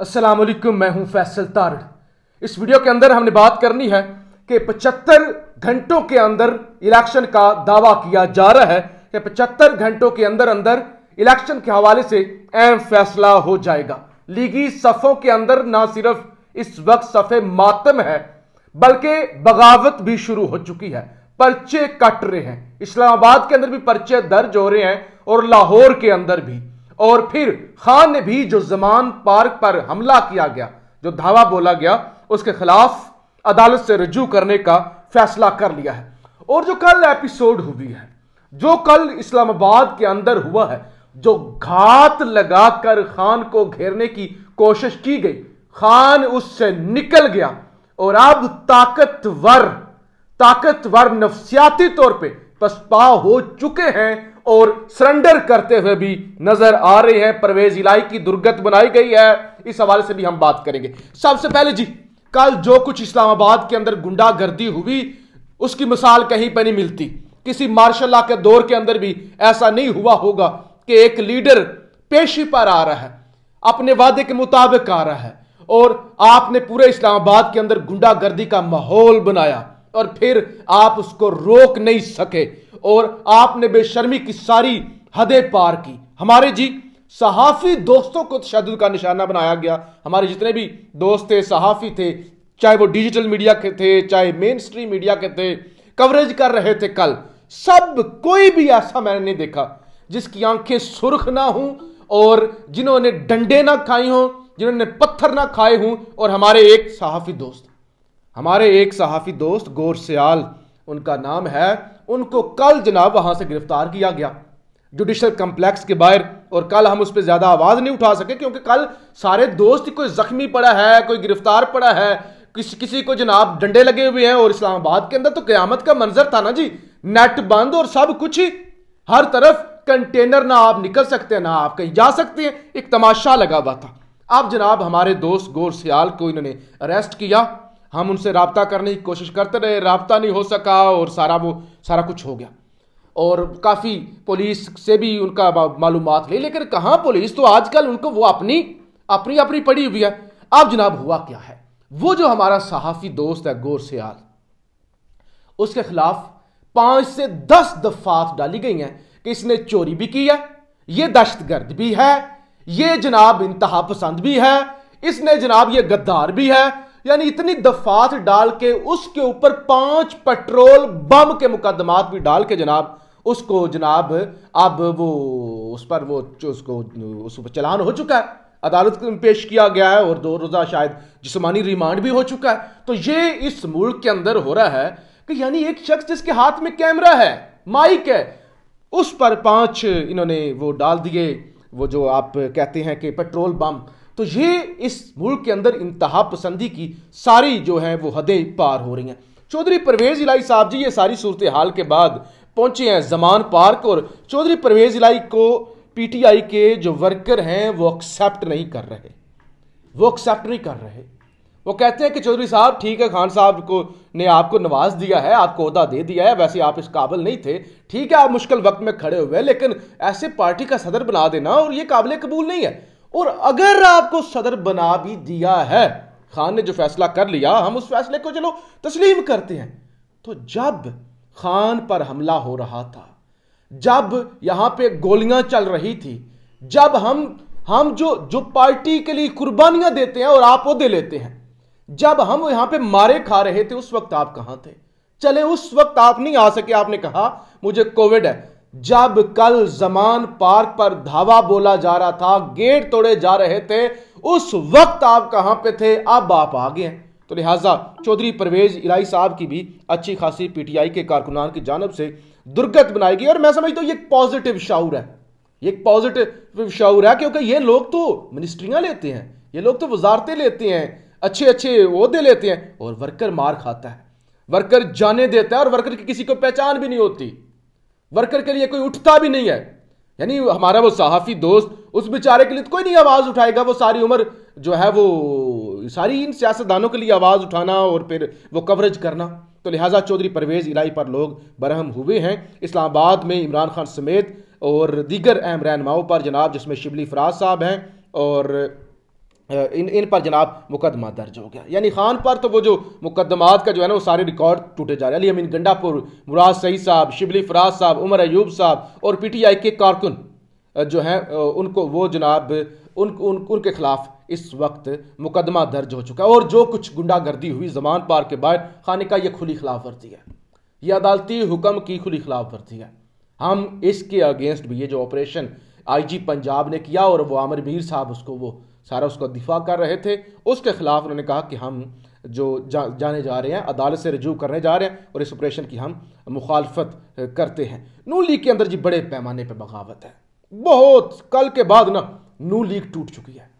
असलम मैं हूं फैसल तारड़ इस वीडियो के अंदर हमने बात करनी है कि 75 घंटों के अंदर इलेक्शन का दावा किया जा रहा है कि 75 घंटों के अंदर अंदर इलेक्शन के हवाले से अहम फैसला हो जाएगा लीगी सफ़ों के अंदर ना सिर्फ इस वक्त सफ़े मातम है बल्कि बगावत भी शुरू हो चुकी है पर्चे कट रहे हैं इस्लामाबाद के अंदर भी पर्चे दर्ज हो रहे हैं और लाहौर के अंदर भी और फिर खान ने भी जो जमान पार्क पर हमला किया गया जो धावा बोला गया उसके खिलाफ अदालत से रजू करने का फैसला कर लिया है और जो कल एपिसोड हुई है जो कल इस्लामाबाद के अंदर हुआ है जो घात लगाकर खान को घेरने की कोशिश की गई खान उससे निकल गया और अब ताकतवर ताकतवर नफसियाती तौर पे पसपा हो चुके हैं और सरेंडर करते हुए भी नजर आ रहे हैं परवेज इलाई की दुर्गत बनाई गई है इस हवाले से भी हम बात करेंगे सबसे पहले जी कल जो कुछ इस्लामाबाद के अंदर गुंडागर्दी हुई उसकी मिसाल कहीं पर नहीं मिलती किसी मार्शल लॉ के दौर के अंदर भी ऐसा नहीं हुआ होगा कि एक लीडर पेशी पर आ रहा है अपने वादे के मुताबिक आ रहा है और आपने पूरे इस्लामाबाद के अंदर गुंडागर्दी का माहौल बनाया और फिर आप उसको रोक नहीं सके और आपने बेशर्मी की सारी हदें पार की हमारे जी सहाफ़ी दोस्तों को तशद का निशाना बनाया गया हमारे जितने भी दोस्त थे सहाफ़ी थे चाहे वो डिजिटल मीडिया के थे चाहे मेन स्ट्रीम मीडिया के थे कवरेज कर रहे थे कल सब कोई भी ऐसा मैंने नहीं देखा जिसकी आंखें सुर्ख ना हों और जिन्होंने डंडे ना खाई हों जिन्होंने पत्थर ना खाए हों और हमारे एक सहाफ़ी दोस्त हमारे एक सहाफ़ी दोस्त गौर सयाल उनका नाम है उनको कल जनाब वहां से गिरफ्तार किया गया जुडिशल कंप्लेक्स के बाहर और कल हम उस पर ज्यादा आवाज नहीं उठा सके क्योंकि कल सारे दोस्त कोई जख्मी पड़ा है कोई गिरफ्तार पड़ा है किस, किसी को जनाब डंडे लगे हुए हैं और इस्लामाबाद के अंदर तो क्यामत का मंजर था ना जी नेट बंद और सब कुछ ही हर तरफ कंटेनर ना आप निकल सकते हैं ना आप कहीं जा सकते हैं एक तमाशा लगा हुआ था अब जनाब हमारे दोस्त गोर सियाल को इन्होंने अरेस्ट किया हम उनसे रबता करने की कोशिश करते रहे रबता नहीं हो सका और सारा वो सारा कुछ हो गया और काफ़ी पुलिस से भी उनका मालूम ले लेकिन कहाँ पुलिस तो आजकल उनको वो अपनी अपनी अपनी पड़ी हुई है अब जनाब हुआ क्या है वो जो हमारा सहाफ़ी दोस्त है गौर सयाल उसके खिलाफ पांच से दस दफात डाली गई हैं कि इसने चोरी भी की है ये दहशतगर्द भी है ये जनाब इंतहा पसंद भी है इसने जनाब ये गद्दार भी है यानी इतनी दफात डाल के उसके ऊपर पांच पेट्रोल बम के मुकदमात भी डाल के जनाब उसको जनाब अब वो उस पर वो उसको उस पर चलान हो चुका है अदालत पेश किया गया है और दो रोज़ा शायद जिसमानी रिमांड भी हो चुका है तो ये इस मुल्क के अंदर हो रहा है कि यानी एक शख्स जिसके हाथ में कैमरा है माइक है उस पर पांच इन्होंने वो डाल दिए वो जो आप कहते हैं कि पेट्रोल बम तो ये इस मुल्क के अंदर इंतहा पसंदी की सारी जो है वो हदें पार हो रही हैं चौधरी परवेज़ इलाई साहब जी ये सारी सूरत हाल के बाद पहुंचे हैं जमान पार्क और चौधरी परवेज़ इलाई को पीटीआई के जो वर्कर हैं वो एक्सेप्ट नहीं कर रहे वो एक्सेप्ट नहीं कर रहे वो कहते हैं कि चौधरी साहब ठीक है खान साहब को ने आपको नवाज दिया है आपको अहदा दे दिया है वैसे आप इस काबिल नहीं थे ठीक है आप मुश्किल वक्त में खड़े हुए हैं लेकिन ऐसे पार्टी का सदर बना देना और ये काबिल कबूल नहीं है और अगर आपको सदर बना भी दिया है खान ने जो फैसला कर लिया हम उस फैसले को चलो तस्लीम करते हैं तो जब खान पर हमला हो रहा था जब यहां पे गोलियां चल रही थी जब हम हम जो जो पार्टी के लिए कुर्बानियां देते हैं और आप वो दे लेते हैं जब हम यहां पे मारे खा रहे थे उस वक्त आप कहां थे चले उस वक्त आप नहीं आ सके आपने कहा मुझे कोविड है जब कल जमान पार्क पर धावा बोला जा रहा था गेट तोड़े जा रहे थे उस वक्त आप कहां पे थे अब आप आ गए तो लिहाजा चौधरी परवेज इलाई साहब की भी अच्छी खासी पीटीआई के कारकुनान की जानब से दुर्गत बनाई गई और मैं समझता हूं तो ये पॉजिटिव शाऊर है एक पॉजिटिव शाऊर है क्योंकि ये लोग तो मिनिस्ट्रियां लेते हैं ये लोग तो वजारते लेते हैं अच्छे अच्छे अहदे लेते हैं और वर्कर मार खाता है वर्कर जाने देता है और वर्कर की किसी को पहचान भी नहीं होती वर्कर के लिए कोई उठता भी नहीं है यानी हमारा वो सहाफ़ी दोस्त उस बेचारे के लिए तो कोई नहीं आवाज़ उठाएगा वो सारी उम्र जो है वो सारी इन सियासतदानों के लिए आवाज़ उठाना और फिर वो कवरेज करना तो लिहाजा चौधरी परवेज़ इलाई पर लोग बरहम हुए हैं इस्लामाबाद में इमरान खान समेत और दीगर अहम रहनुमाओं पर जनाब जिसमें शिबली फराज साहब हैं और इन इन पर जनाब मुकदमा दर्ज हो गया यानी खान पर तो वो जो मुकदमात का जो है ना वो सारे रिकॉर्ड टूटे जा रहे हैं अली अमीन गंडापुर मुराद सईद साहब शिबली फराज साहब उमर अयूब साहब और पी टी आई के कारकुन जो हैं उनको वो जनाब उन, उन उनके खिलाफ इस वक्त मुकदमा दर्ज हो चुका है और जो कुछ गुंडागर्दी हुई जमान पार के बाहर खाने का ये खुली खिलाफ वर्जी है ये अदालती हुक्म की खुली खिलाफ वर्जी है हम इसके अगेंस्ट भी ये जो ऑपरेशन आईजी पंजाब ने किया और वो आमिर मीर साहब उसको वो सारा उसका दिफा कर रहे थे उसके खिलाफ उन्होंने कहा कि हम जो जा, जाने जा रहे हैं अदालत से रजू करने जा रहे हैं और इस ऑपरेशन की हम मुखालफत करते हैं नू लीग के अंदर जी बड़े पैमाने पर बगावत है बहुत कल के बाद ना नू लीग टूट चुकी है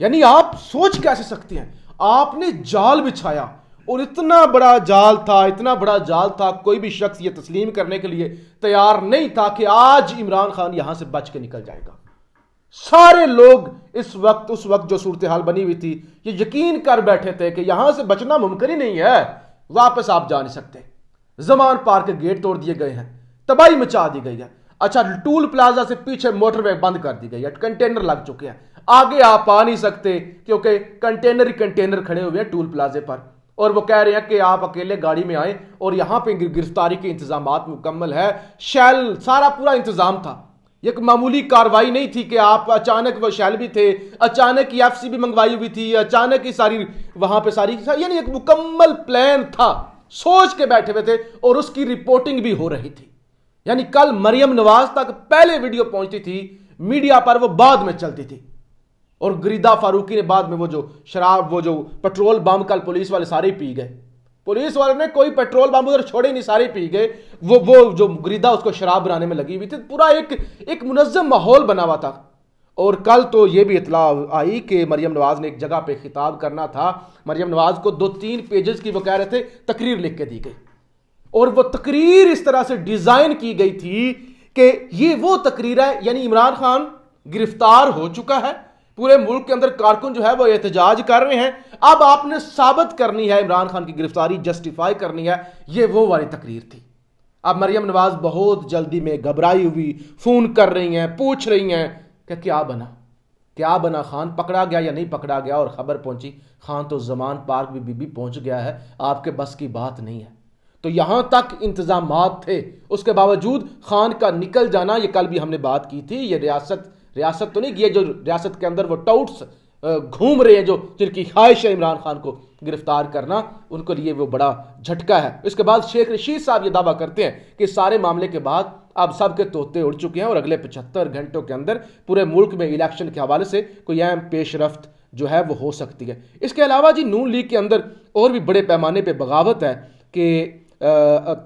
यानी आप सोच कैसे सकते हैं आपने जाल बिछाया और इतना बड़ा जाल था इतना बड़ा जाल था कोई भी शख्स ये तस्लीम करने के लिए तैयार नहीं था कि आज इमरान खान यहां से बच के निकल जाएगा सारे लोग इस वक्त उस वक्त जो सूरत हाल बनी हुई थी ये यकीन कर बैठे थे कि यहां से बचना मुमकिन ही नहीं है वापस आप जा नहीं सकते जमान पार्क के गेट तोड़ दिए गए हैं तबाही मचा दी गई है अच्छा टूल प्लाजा से पीछे मोटरवे बंद कर दी गई है कंटेनर लग चुके हैं आगे आप आ नहीं सकते क्योंकि कंटेनर ही कंटेनर खड़े हुए हैं टूल प्लाजे पर और वो कह रहे हैं कि आप अकेले गाड़ी में आए और यहां पे गिरफ्तारी के इंतजाम मुकम्मल है शैल सारा पूरा इंतजाम था एक मामूली कार्रवाई नहीं थी कि आप अचानक भी थे अचानक ही एफ भी मंगवाई हुई थी अचानक ही सारी वहां पे सारी यानी एक मुकम्मल प्लान था सोच के बैठे हुए थे और उसकी रिपोर्टिंग भी हो रही थी यानी कल मरियम नवाज तक पहले वीडियो पहुंचती थी मीडिया पर वो बाद में चलती थी और गरीदा फारूकी ने बाद में वो जो शराब वो जो पेट्रोल बम कल पुलिस वाले सारे पी गए पुलिस वालों ने कोई पेट्रोल बम उधर छोड़े नहीं सारे पी गए वो वो जो मुरीदा उसको शराब बनाने में लगी हुई थी पूरा एक एक मुनजम माहौल बना हुआ था और कल तो ये भी इतला आई कि मरियम नवाज़ ने एक जगह पे खिताब करना था मरियम नवाज़ को दो तीन पेजेस की वो कह रहे थे तकरीर लिख के दी गई और वो तकरीर इस तरह से डिज़ाइन की गई थी कि ये वो तकरीर है यानी इमरान खान गिरफ्तार हो चुका है पूरे मुल्क के अंदर कारकुन जो है वो एहतजाज कर रहे हैं अब आपने साबित करनी है इमरान खान की गिरफ्तारी जस्टिफाई करनी है ये वो वाली तकरीर थी अब मरियम नवाज बहुत जल्दी में घबराई हुई फ़ोन कर रही हैं पूछ रही हैं कि क्या बना क्या बना खान पकड़ा गया या नहीं पकड़ा गया और ख़बर पहुंची खान तो जमान पार्क भी बीबी पहुंच गया है आपके बस की बात नहीं है तो यहाँ तक इंतज़ाम थे उसके बावजूद खान का निकल जाना ये कल भी हमने बात की थी ये रियासत रियासत तो नहीं की है जो रियासत के अंदर वो टाउट्स घूम रहे हैं जो जिनकी ख्वाहिश है इमरान खान को गिरफ्तार करना उनके लिए वो बड़ा झटका है इसके बाद शेख रशीद साहब ये दावा करते हैं कि सारे मामले के बाद अब सबके तोते उड़ चुके हैं और अगले पचहत्तर घंटों के अंदर पूरे मुल्क में इलेक्शन के हवाले से कोई अहम पेशरफ्त जो है वो हो सकती है इसके अलावा जी नून लीग के अंदर और भी बड़े पैमाने पर बगावत है कि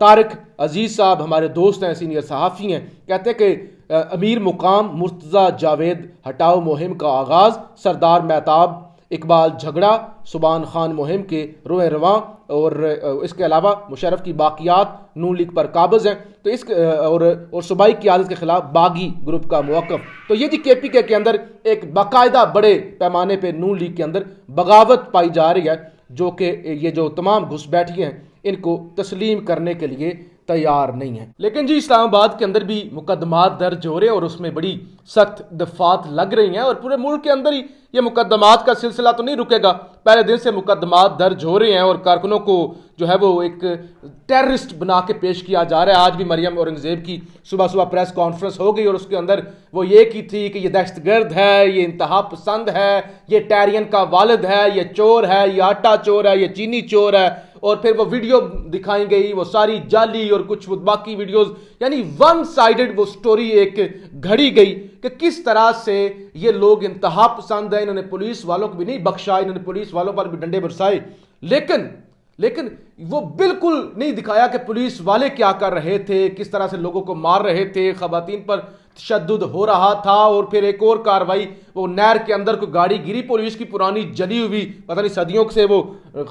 तारक अजीज़ साहब हमारे दोस्त हैं सीनियर सहाफ़ी हैं कहते हैं कि अमीर मुकाम मुर्तज़ा जावेद हटाओ मुहिम का आगाज़ सरदार महताब इकबाल झगड़ा सुबान खान मुहिम के रोए रवा और इसके अलावा मुशरफ की बाकियात नून लीग पर काबज़ हैं तो इस और और सूबाई की आदत के ख़िलाफ़ बागी ग्रुप का मौक़ तो ये जी के पी के, के अंदर एक बाकायदा बड़े पैमाने पर नून लीग के अंदर बगावत पाई जा रही है जो कि ये जो तमाम घुसपैठिए हैं इनको तस्लीम करने के लिए तैयार नहीं है लेकिन जी इस्लामाबाद के अंदर भी मुकदमा दर्ज हो रहे हैं और उसमें बड़ी सख्त दफात लग रही हैं और पूरे मुल्क के अंदर ही ये मुकदमात का सिलसिला तो नहीं रुकेगा पहले दिन से मुकदमा दर्ज हो रहे हैं और कारकुनों को जो है वो एक टेररिस्ट बना के पेश किया जा रहा है आज भी मरियम औरंगजेब की सुबह सुबह प्रेस कॉन्फ्रेंस हो गई और उसके अंदर वो ये की थी कि ये दहशतगर्द है ये इंतहा पसंद है ये टैरियन का वालद है ये चोर है ये आटा चोर है ये चीनी चोर है और फिर वो वीडियो दिखाई गई वो सारी जाली और कुछ बाकी वीडियोस यानी वन साइडेड वो स्टोरी एक घड़ी गई कि किस तरह से ये लोग इंतहा पसंद है इन्होंने पुलिस वालों को भी नहीं बख्शा इन्होंने पुलिस वालों पर भी डंडे बरसाए लेकिन लेकिन वो बिल्कुल नहीं दिखाया कि पुलिस वाले क्या कर रहे थे किस तरह से लोगों को मार रहे थे खातन पर तशद हो रहा था और फिर एक और कार्रवाई वो नहर के अंदर कोई गाड़ी गिरी पुलिस की पुरानी जली हुई पता नहीं सदियों से वो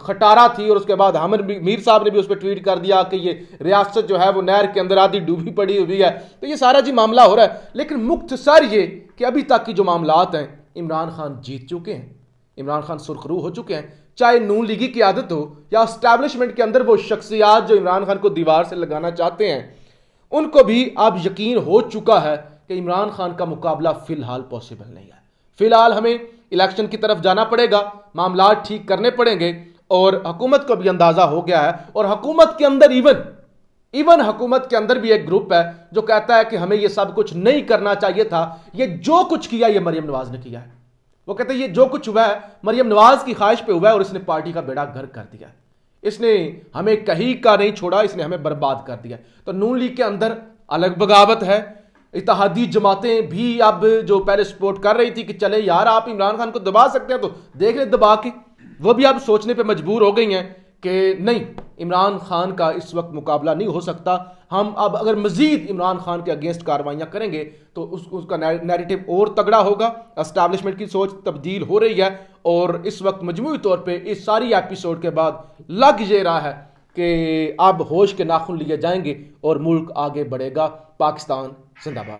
खटारा थी और उसके बाद हामिद मीर साहब ने भी उस पर ट्वीट कर दिया कि ये रियासत जो है वो नहर के अंदर आधी डूबी पड़ी हुई है तो ये सारा जी मामला हो रहा है लेकिन मुख्त सर ये कि अभी तक की जो मामला हैं इमरान खान जीत चुके हैं इमरान खान सुरखरू हो चुके हैं चाहे नून लीगी की आदत हो या स्टैब्लिशमेंट के अंदर वो शख्सियात जो इमरान खान को दीवार से लगाना चाहते हैं उनको भी अब यकीन हो चुका है कि इमरान खान का मुकाबला फिलहाल पॉसिबल नहीं है फिलहाल हमें इलेक्शन की तरफ जाना पड़ेगा मामला ठीक करने पड़ेंगे और हकूमत को भी अंदाजा हो गया है और हकूमत के अंदर इवन इवन हकूमत के अंदर भी एक ग्रुप है जो कहता है कि हमें यह सब कुछ नहीं करना चाहिए था यह जो कुछ किया ये मरियम नवाज ने किया है वो कहते हैं ये जो कुछ हुआ है मरियम नवाज की ख्वाहिश पे हुआ है और इसने पार्टी का बेड़ा घर कर दिया इसने हमें कहीं का नहीं छोड़ा इसने हमें बर्बाद कर दिया तो नून लीग के अंदर अलग बगावत है इतिहादी जमातें भी अब जो पहले सपोर्ट कर रही थी कि चले यार आप इमरान खान को दबा सकते हैं तो देख रहे दबा के वो भी अब सोचने पे मजबूर हो गई हैं कि नहीं इमरान खान का इस वक्त मुकाबला नहीं हो सकता हम अब अगर मजीद इमरान खान के अगेंस्ट कार्रवाइयाँ करेंगे तो उस उसका नैरेटिव और तगड़ा होगा इस्टाब्लिशमेंट की सोच तब्दील हो रही है और इस वक्त मजमू तौर पर इस सारी एपिसोड के बाद लग ये रहा है कि अब होश के नाखून लिए जाएंगे और मुल्क आगे बढ़ेगा पाकिस्तान 先打包。